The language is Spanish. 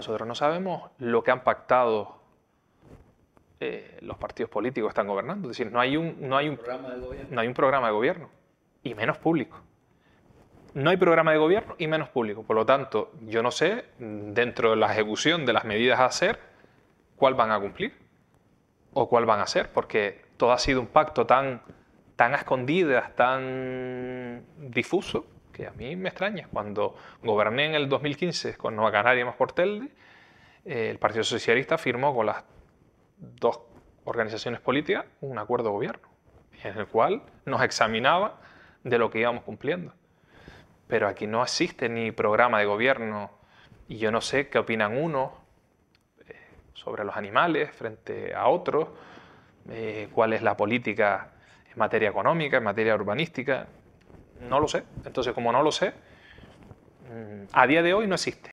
Nosotros no sabemos lo que han pactado eh, los partidos políticos que están gobernando. Es decir, no hay, un, no, hay un, no hay un programa de gobierno y menos público. No hay programa de gobierno y menos público. Por lo tanto, yo no sé, dentro de la ejecución de las medidas a hacer, cuál van a cumplir o cuál van a ser. porque todo ha sido un pacto tan, tan a tan difuso, a mí me extraña. Cuando goberné en el 2015 con Nueva Canaria más Portelde, eh, el Partido Socialista firmó con las dos organizaciones políticas un acuerdo de gobierno, en el cual nos examinaba de lo que íbamos cumpliendo. Pero aquí no existe ni programa de gobierno y yo no sé qué opinan unos eh, sobre los animales frente a otros, eh, cuál es la política en materia económica, en materia urbanística. No lo sé. Entonces, como no lo sé, mm, a día de hoy no existe.